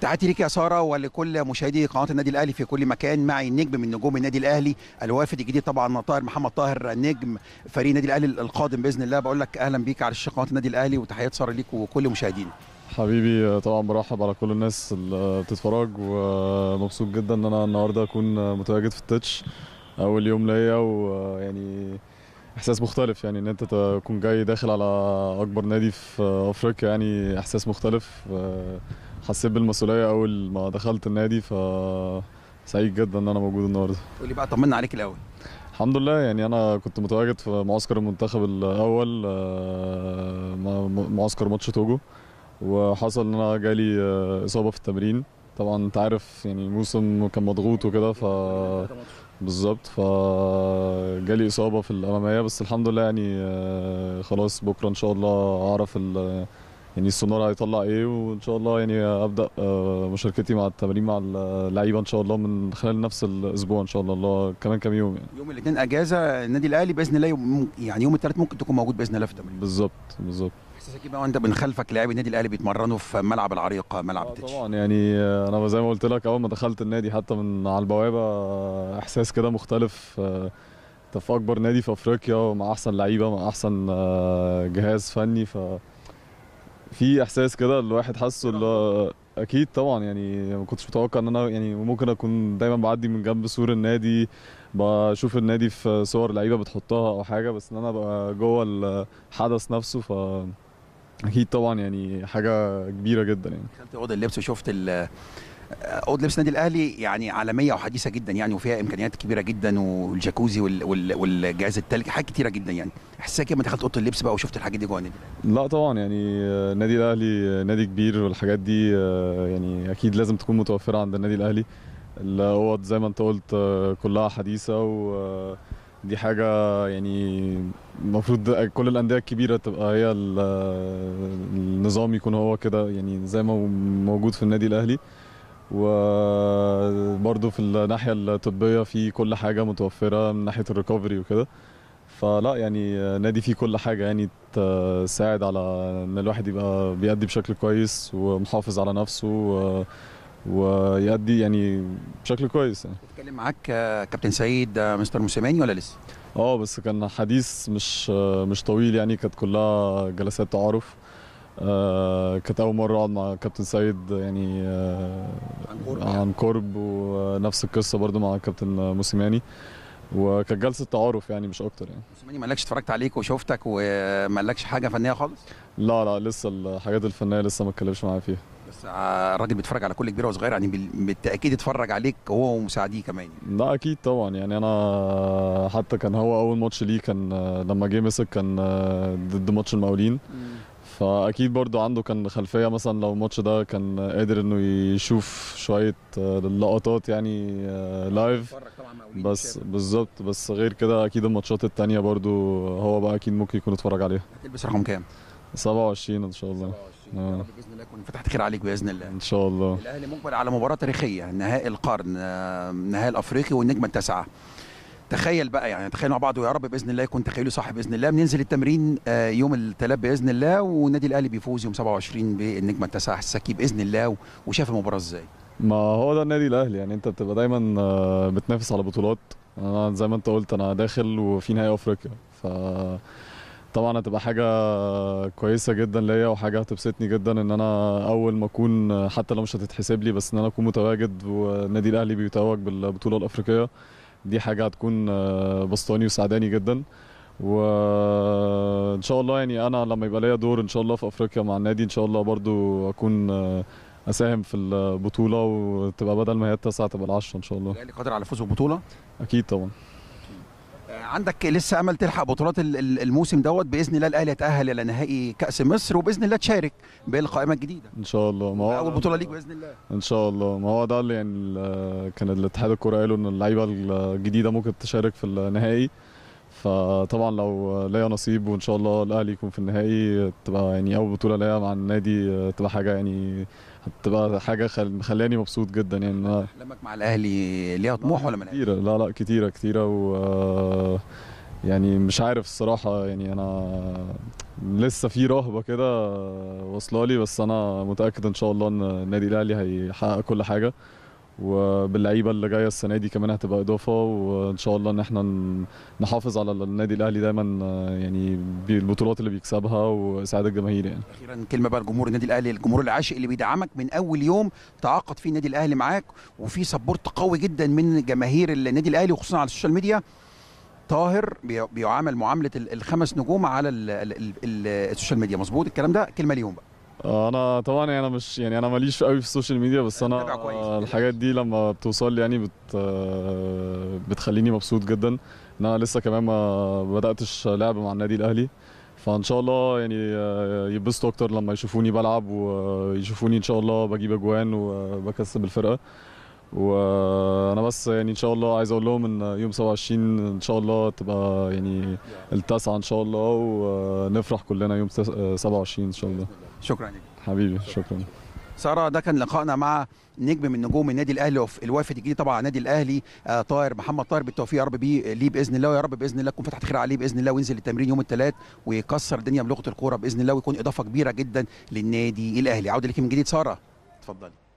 تحياتي ليك يا ساره ولكل مشاهدي قناه النادي الاهلي في كل مكان معي نجم من نجوم النادي الاهلي الوافد الجديد طبعا طاهر محمد طاهر نجم فريق النادي الاهلي القادم باذن الله بقول لك اهلا بيك على قناه النادي الاهلي وتحيات ساره ليك وكل مشاهدينا حبيبي طبعا برحب على كل الناس اللي بتتفرج ومبسوط جدا ان انا النهارده اكون متواجد في التتش اول يوم ليا ويعني احساس مختلف يعني ان انت تكون جاي داخل على اكبر نادي في افريقيا يعني احساس مختلف حسيت بالمسؤوليه اول ما دخلت النادي ف سعيد جدا ان انا موجود النهارده قول لي بقى طمنا عليك الاول الحمد لله يعني انا كنت متواجد في معسكر المنتخب الاول آه، معسكر ماتش توجو وحصل ان انا جالي آه، اصابه في التمرين طبعا انت عارف يعني الموسم كان مضغوط وكده ف بالظبط فجالي اصابه في الاماميه بس الحمد لله يعني آه، خلاص بكره ان شاء الله اعرف يعني السونار هيطلع ايه وان شاء الله يعني ابدا آه، مشاركتي مع التمارين مع اللعيبه ان شاء الله من خلال نفس الاسبوع ان شاء الله, الله كمان كام يوم يعني يوم الاثنين اجازه النادي الاهلي باذن الله يوم يعني يوم الثلاث ممكن تكون موجود باذن الله في التمرين بالظبط بالظبط احساسك إيه بقى وانت من خلفك لاعبي النادي الاهلي بيتمرنوا في ملعب العريق ملعب آه طبعا يعني آه، انا زي ما قلت لك اول ما دخلت النادي حتى من على البوابه آه، احساس كده مختلف انت في اكبر نادي في افريقيا مع احسن لعيبه مع احسن جهاز فني ف في احساس كده الواحد حاسه اللي اكيد طبعا يعني ما كنتش متوقع ان انا يعني ممكن اكون دايما بعدي من جنب سور النادي بشوف النادي في صور لعيبه بتحطها او حاجه بس ان انا ابقى جوه الحدث نفسه ف اكيد طبعا يعني حاجه كبيره جدا يعني دخلت اوضه اللبس وشفت اوضه لبس النادي الاهلي يعني عالميه وحديثه جدا يعني وفيها امكانيات كبيره جدا والجاكوزي والجهاز التلج حاجات كتيره جدا يعني احساسك كده إيه لما دخلت اوضه اللبس بقى وشفت الحاجات دي جوه النادي لا طبعا يعني النادي الاهلي نادي كبير والحاجات دي يعني اكيد لازم تكون متوفره عند النادي الاهلي الاوض زي ما انت قلت كلها حديثه و دي حاجة يعني المفروض كل الأندية الكبيرة تبقى هي النظام يكون هو كده يعني زي ما موجود في النادي الأهلي وبرضه في الناحيه الطبيه في كل حاجه متوفره من ناحيه الريكفري وكده فلا يعني نادي فيه كل حاجه يعني تساعد على ان الواحد يبقى بيأدي بشكل كويس ومحافظ على نفسه و... ويأدي يعني بشكل كويس يعني اتكلم معاك كابتن سعيد مستر موسيماني ولا لسه؟ اه بس كان حديث مش مش طويل يعني كانت كلها جلسات تعارف آه، كانت اول مره اقعد مع كابتن سيد يعني عن قرب آه، عن يعني. ونفس القصه برضو مع كابتن موسيماني وكانت جلسه تعارف يعني مش اكتر يعني موسيماني ما قالكش اتفرجت عليك وشفتك وما قالكش حاجه فنيه خالص لا لا لسه الحاجات الفنيه لسه ما اتكلمش معايا فيها بس الراجل آه، بيتفرج على كل كبير وصغير يعني بالتاكيد اتفرج عليك هو ومساعديه كمان يعني. لا اكيد طبعا يعني انا حتى كان هو اول ماتش ليه كان لما جه مسك كان ضد ماتش المقاولين فاكيد برضو عنده كان خلفيه مثلا لو الماتش ده كان قادر انه يشوف شويه آه، لقطات يعني لايف آه، بس بالظبط بس غير كده اكيد الماتشات الثانيه برضو هو بقى اكيد ممكن يكون اتفرج عليها هتلبس رقم كام 27 ان شاء الله 27 يا رب باذن الله يكون فتحت خير عليك باذن الله ان شاء الله الاهلي مقبل على مباراه تاريخيه نهائي القرن آه، نهائي الافريقي والنجمه التاسعه تخيل بقى يعني تخيل مع بعض ويا رب باذن الله يكون تخيله صح باذن الله بننزل التمرين آه، يوم الثلاث باذن الله والنادي الاهلي بيفوز يوم 27 بالنجمه التاسعه السكي باذن الله وشاف المباراه ازاي ما هو ده النادي الاهلي يعني انت بتبقى دايما آه، بتنافس على بطولات انا زي ما انت قلت انا داخل وفي نهائي افريقيا ف طبعا هتبقى حاجه كويسه جدا ليا وحاجه هتبسطني جدا ان انا اول ما اكون حتى لو مش هتتحسب لي بس ان انا اكون متواجد والنادي الاهلي بيتوج بالبطوله الافريقيه دي حاجه هتكون آه، بسطاني وسعداني جدا وان شاء الله يعني انا لما يبقى ليا دور ان شاء الله في افريقيا مع النادي ان شاء الله برضو اكون آه، اساهم في البطوله وتبقى بدل ما هي التاسعه تبقى العشره ان شاء الله يعني قادر على الفوز بالبطوله اكيد طبعا عندك لسه امل تلحق بطولات الموسم دوت باذن الله الاهلي يتاهل الى نهائي كاس مصر وباذن الله تشارك بالقائمه الجديده ان شاء الله ما هو اول بطوله ليك باذن الله ان شاء الله ما هو ده اللي يعني كان الاتحاد الكوره قالوا ان اللعيبه الجديده ممكن تشارك في النهائي فطبعا لو ليا نصيب وان شاء الله الاهلي يكون في النهائي تبقى يعني اول بطوله ليا مع النادي تبقى حاجه يعني هتبقى حاجه مخلاني مبسوط جدا يعني احلامك مع الاهلي ليها طموح ولا من كتيره لا لا كتيره كتيره و يعني مش عارف الصراحه يعني انا لسه في رهبه كده واصله لي بس انا متاكد ان شاء الله ان النادي الاهلي هيحقق كل حاجه وباللعيبه اللي جايه السنه دي كمان هتبقى اضافه وان شاء الله ان احنا نحافظ على النادي الاهلي دايما يعني بالبطولات اللي بيكسبها واسعاد الجماهير يعني اخيرا كلمه بقى لجمهور النادي الاهلي الجمهور العاشق اللي بيدعمك من اول يوم تعاقد فيه النادي الاهلي معاك وفي سبورت قوي جدا من جماهير النادي الاهلي وخصوصا على السوشيال ميديا طاهر بيعامل معامله الخمس نجوم على السوشيال ميديا مظبوط الكلام ده كلمه ليهم بقى انا طبعا يعني انا يعني مش يعني انا ماليش قوي في السوشيال ميديا بس انا الحاجات دي لما بتوصل لي يعني بت بتخليني مبسوط جدا ان انا لسه كمان ما بداتش لعب مع النادي الاهلي فان شاء الله يعني يبسطوا اكتر لما يشوفوني بلعب ويشوفوني ان شاء الله بجيب اجوان وبكسب الفرقه وانا بس يعني ان شاء الله عايز اقول لهم ان يوم 27 ان شاء الله تبقى يعني التاسعه ان شاء الله ونفرح كلنا يوم 27 ان شاء الله شكرا لك حبيبي شكرا ساره ده كان لقائنا مع نجم من نجوم النادي الاهلي الوافد الجديد طبعا النادي الاهلي آه، طاهر محمد طاهر بالتوفيق يا رب بيه ليه باذن الله ويا رب باذن الله تكون فتحت خير عليه باذن الله وينزل التمرين يوم الثلاث ويكسر الدنيا بلغه الكوره باذن الله ويكون اضافه كبيره جدا للنادي الاهلي عوده لك من جديد ساره اتفضلي